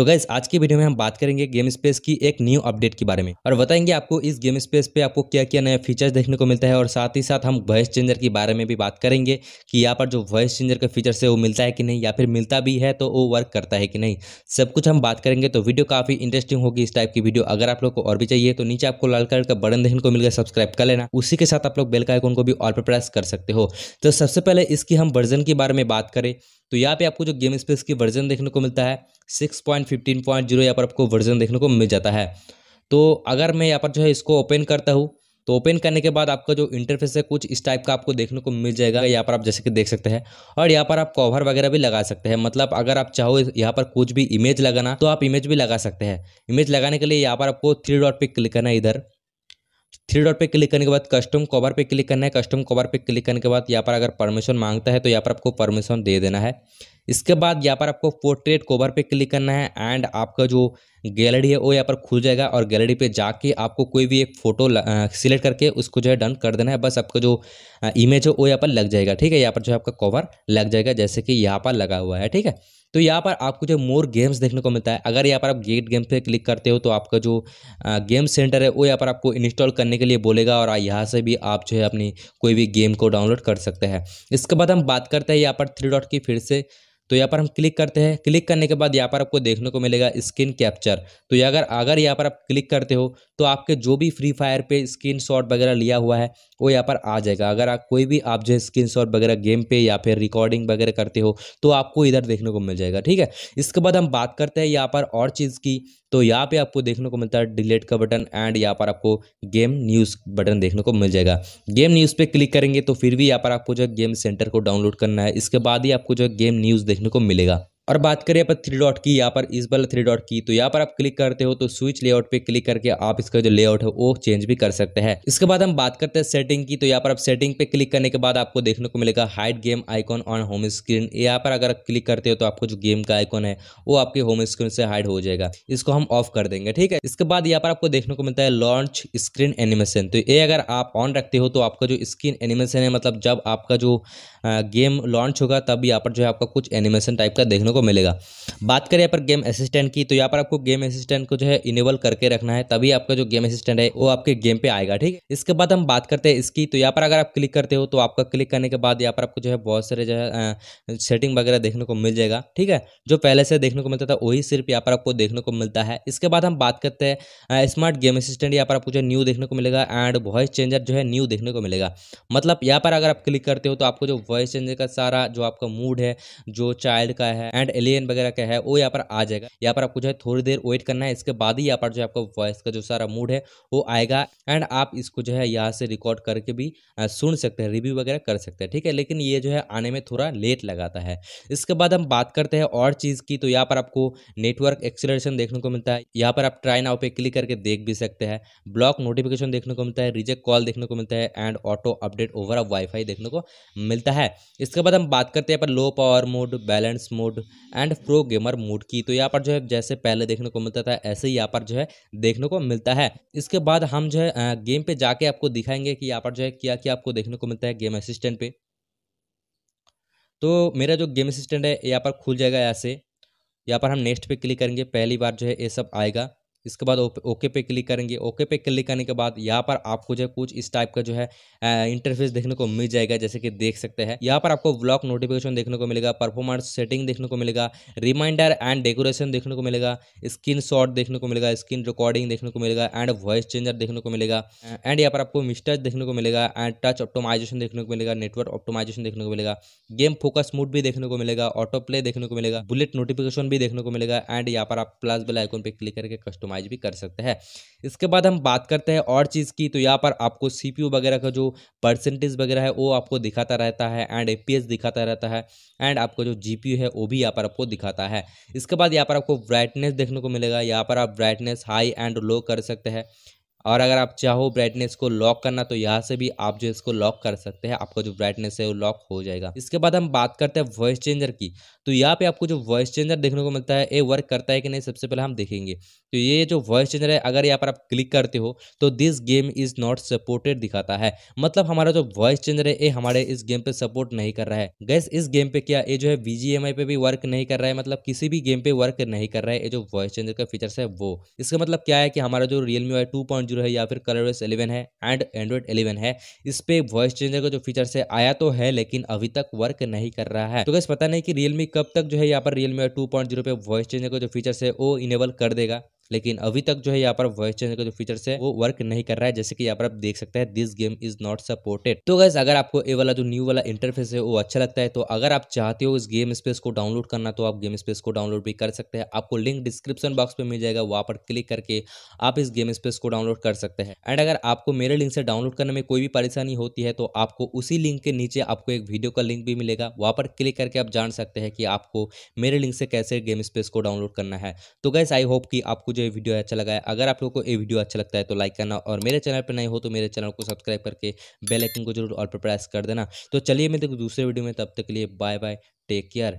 तो गैस आज की वीडियो में हम बात करेंगे गेम स्पेस की एक न्यू अपडेट के बारे में और बताएंगे आपको इस गेम स्पेस पे आपको क्या क्या नया फीचर्स देखने को मिलता है और साथ ही साथ हम वॉइस चेंजर के बारे में भी बात करेंगे कि यहाँ पर जो वॉइस चेंजर का फीचर्स है वो मिलता है कि नहीं या फिर मिलता भी है तो वो वर्क करता है कि नहीं सब कुछ हम बात करेंगे तो वीडियो काफ़ी इंटरेस्टिंग होगी इस टाइप की वीडियो अगर आप लोग को और भी चाहिए तो नीचे आपको लाल कलर का बटन देखने को गया सब्सक्राइब कर लेना उसी के साथ आप लोग बेलकाइकोन को भी और पर प्रेस कर सकते हो तो सबसे पहले इसकी हम वर्जन के बारे में बात करें तो यहाँ पे आपको जो गेम स्पेस की वर्जन देखने को मिलता है six point fifteen point zero यहाँ पर आपको वर्जन देखने को मिल जाता है तो अगर मैं यहाँ पर जो है इसको ओपन करता हूँ तो ओपन करने के बाद आपका जो इंटरफेस है कुछ इस टाइप का आपको देखने को मिल जाएगा यहाँ पर आप जैसे कि देख सकते हैं और यहाँ पर आप कवर वगैरह भी लगा सकते हैं मतलब अगर आप चाहो यहाँ पर कुछ भी इमेज लगाना तो आप इमेज भी लगा सकते हैं इमेज लगाने के लिए यहाँ पर आपको थ्री डॉट पे क्लिक करना है इधर थ्री डॉट पे क्लिक करने के बाद कस्टम कवर पे क्लिक करना है कस्टम कवर पे क्लिक करने के बाद यहाँ पर अगर परमिशन मांगता है तो यहाँ पर आपको परमिशन दे देना है इसके बाद यहाँ पर आपको पोर्ट्रेट कवर पे क्लिक करना है एंड आपका जो गैलरी है वो यहाँ पर खुल जाएगा और गैलरी पे जाके आपको कोई भी एक फ़ोटो सिलेक्ट करके उसको जो है डन कर देना है बस आपका जो इमेज है वो यहाँ पर लग जाएगा ठीक है यहाँ पर जो है आपका कवर लग जाएगा जैसे कि यहाँ पर लगा हुआ है ठीक है तो यहाँ पर आपको जो मोर गेम्स देखने को मिलता है अगर यहाँ पर आप गेट गेम पे क्लिक करते हो तो आपका जो गेम सेंटर है वो यहाँ पर आपको इंस्टॉल करने के लिए बोलेगा और यहाँ से भी आप जो है अपनी कोई भी गेम को डाउनलोड कर सकते हैं इसके बाद हम बात करते हैं यहाँ पर थ्री डॉट की फिर से तो यहाँ पर हम क्लिक करते हैं क्लिक करने के बाद यहाँ पर आपको देखने को मिलेगा स्क्रीन कैप्चर तो अगर अगर यहाँ पर आप क्लिक करते हो तो आपके जो भी फ्री फायर पे स्क्रीन वगैरह लिया हुआ है वो यहाँ पर आ जाएगा अगर आप कोई भी आप जो है स्क्रीन वगैरह गेम पे या फिर रिकॉर्डिंग वगैरह करते हो तो आपको इधर देखने को मिल जाएगा ठीक है इसके बाद हम बात करते हैं यहाँ पर और चीज़ की तो यहाँ पे आपको देखने को मिलता है डिलीट का बटन एंड यहाँ पर आपको गेम न्यूज़ बटन देखने को मिल जाएगा गेम न्यूज़ पे क्लिक करेंगे तो फिर भी यहाँ पर आपको जो है गेम सेंटर को डाउनलोड करना है इसके बाद ही आपको जो है गेम न्यूज़ देखने को मिलेगा और बात करें अपन थ्री डॉट की यहाँ पर इस बल थ्री डॉट की तो यहाँ पर आप क्लिक करते हो तो स्विच लेआउट पे क्लिक करके आप इसका जो लेआउट है वो चेंज भी कर सकते हैं इसके बाद हम बात करते हैं सेटिंग की तो यहाँ पर आप सेटिंग पे क्लिक करने के बाद आपको देखने को मिलेगा hide game icon on home screen यहाँ पर अगर आप क्लिक करते हो तो आपको जो गेम का आइकॉन है वो आपके होम स्क्रीन से हाइड हो जाएगा इसको हम ऑफ कर देंगे ठीक है इसके बाद यहाँ पर आपको देखने को मिलता है लॉन्च स्क्रीन एनिमेशन तो ये अगर आप ऑन रखते हो तो आपका जो स्क्रीन एनिमेशन है मतलब जब आपका जो गेम लॉन्च होगा तब यहाँ पर जो है आपका कुछ एनिमेशन टाइप का देखने को को मिलेगा बात करें यहाँ पर गेम असिस्टेंट की तो यहाँ पर आपको गेम असिस्टेंट को जो है इनेबल करके रखना है तभी आपका जो गेम असिस्टेंट है वो आपके गेम पे आएगा ठीक है इसके बाद हम बात करते हैं इसकी तो यहाँ पर अगर आप क्लिक करते हो तो आपका क्लिक करने के बाद यहाँ पर आपको जो है बहुत सारे जो है सेटिंग वगैरह देखने को मिल जाएगा ठीक है जो पहले से देखने को मिलता था वही सिर्फ यहाँ पर आपको देखने को मिलता है इसके बाद हम बात करते हैं स्मार्ट गेम असिस्टेंट यहाँ पर आपको जो न्यू देखने को मिलेगा एंड वॉइस चेंजर जो है न्यू देखने को मिलेगा मतलब यहाँ पर अगर आप क्लिक करते हो तो आपको जो वॉइस चेंजर का सारा जो आपका मूड है जो चाइल्ड का है एंड अगर एलियन वगैरह का है वो यहाँ पर आ जाएगा यहाँ पर आपको जो है थोड़ी देर वेट करना है इसके बाद ही यहाँ पर जो आपका वॉइस का जो सारा मूड है वो आएगा एंड आप इसको जो है यहाँ से रिकॉर्ड करके भी सुन सकते हैं रिव्यू वगैरह कर सकते हैं ठीक है लेकिन ये जो है आने में थोड़ा लेट लगाता है इसके बाद हम बात करते हैं और चीज़ की तो यहाँ पर आपको नेटवर्क एक्सेलरेशन देखने को मिलता है यहाँ पर आप ट्राई नाउ पे क्लिक करके देख भी सकते हैं ब्लॉक नोटिफिकेशन देखने को मिलता है रिजेक्ट कॉल देखने को मिलता है and auto update over wifi देखने को मिलता है इसके बाद हम बात करते हैं पर low power mode balance mode and pro gamer mode की तो यहाँ पर जो है जैसे पहले देखने को मिलता था ऐसे ही यहाँ पर जो है देखने को मिलता है इसके बाद हम जो है गेम पे जाके आपको दिखाएंगे कि यहाँ पर जो है क्या क्या आपको देखने को मिलता है गेम असिस्टेंट पे तो मेरा जो गेम असिस्टेंट है यहाँ पर खुल जाएगा ऐसे यहाँ पर हम नेक्स्ट पे क्लिक करेंगे पहली बार जो है ये सब आएगा इसके बाद ओके पे क्लिक करेंगे ओके पे क्लिक करने के बाद यहाँ पर आपको जो है कुछ इस टाइप का जो है इंटरफेस देखने को मिल जाएगा जैसे कि देख सकते हैं यहाँ पर आपको ब्लॉक नोटिफिकेशन देखने को मिलेगा परफॉर्मेंस सेटिंग देखने को मिलेगा रिमाइंडर एंड डेकोरेशन देखने को मिलेगा स्क्रीन देखने को मिलेगा स्क्रीन रिकॉर्डिंग देखने को मिलेगा एंड वॉइस चेंजर देखने को मिलेगा एंड यहाँ पर आपको मिस्टच देखने को मिलेगा एंड टच ऑप्टोमाइजेशन देखने को मिलेगा नेटवर्क ऑप्टोमाइजेशन देखने को मिलेगा गेम फोकस मूड भी देखने को मिलेगा ऑटो प्ले देखने को मिलेगा बुलेट नोटिफिकेशन भी देखने को मिलेगा एंड यहाँ पर आप प्लस बेल आइकोन पे क्लिक करके कस्टम कस्टमाइज भी कर सकते हैं इसके बाद हम बात करते हैं और चीज़ की तो यहाँ पर आपको सी वगैरह का जो परसेंटेज वगैरह है वो आपको दिखाता रहता है एंड ए दिखाता रहता है एंड आपको जो जी है वो भी यहाँ पर आपको दिखाता है इसके बाद यहाँ पर आपको ब्राइटनेस देखने को मिलेगा यहाँ पर आप ब्राइटनेस हाई एंड लो कर सकते हैं और अगर आप चाहो ब्राइटनेस को लॉक करना तो यहाँ से भी आप जो इसको लॉक कर सकते हैं आपका जो ब्राइटनेस है वो लॉक हो जाएगा इसके बाद हम बात करते हैं वॉइस चेंजर की तो यहाँ पे आपको जो वॉइस चेंजर देखने को मिलता है ये वर्क करता है कि नहीं सबसे पहले हम देखेंगे तो ये जो वॉइस चेंजर है अगर यहाँ पर आप क्लिक करते हो तो this game is not supported दिखाता है मतलब हमारा जो वॉइस चेंजर है ये हमारे इस गेम पे सपोर्ट नहीं कर रहा है गैस इस गेम पे क्या ये जो है वी पे भी वर्क नहीं कर रहा है मतलब किसी भी गेम पे वर्क नहीं कर रहा है ये जो वॉइस चेंजर का फीचर्स है वो इसका मतलब क्या है कि हमारा जो रियलमी वाई टू जीरो है या फिर कलर वेस एलेवन है एंड एंड्रॉइड एलेवन है इस पे वॉइस चेंजर का जो फीचर है आया तो है लेकिन अभी तक वर्क नहीं कर रहा है तो कैसे पता नहीं कि रियलमी कब तक जो है यहाँ पर रियलमी टू पॉइंट जीरो पे वॉइस चेंजर का जो फीचर है वो इनेबल कर देगा लेकिन अभी तक जो है यहाँ पर वॉइस चेंज का जो फीचर्स है वो वर्क नहीं कर रहा है जैसे कि यहाँ पर आप देख सकते हैं this game is not supported तो गैस अगर आपको ये वाला जो न्यू वाला इंटरफेस है वो अच्छा लगता है तो अगर आप चाहते हो इस गेम स्पेस को डाउनलोड करना तो आप गेम स्पेस को डाउनलोड भी कर सकते हैं आपको लिंक डिस्क्रिप्शन बॉक्स में मिल जाएगा वहाँ पर क्लिक करके आप इस गेम स्पेस को डाउनलोड कर सकते हैं एंड अगर आपको मेरे लिंक से डाउनलोड करने में कोई भी परेशानी होती है तो आपको उसी लिंक के नीचे आपको एक वीडियो का लिंक भी मिलेगा वहाँ पर क्लिक करके आप जान सकते हैं कि आपको मेरे लिंक से कैसे गेम स्पेस को डाउनलोड करना है तो गैस आई होप कि आपको मुझे वीडियो अच्छा लगा है अगर आप लोगों को ये वीडियो अच्छा लगता है तो लाइक करना और मेरे चैनल पर नहीं हो तो मेरे चैनल को सब्सक्राइब करके बेल आइकन को जरूर ऑल पर प्रेस कर देना तो चलिए मैं देखो दूसरे वीडियो में तब तक के लिए बाय बाय टेक केयर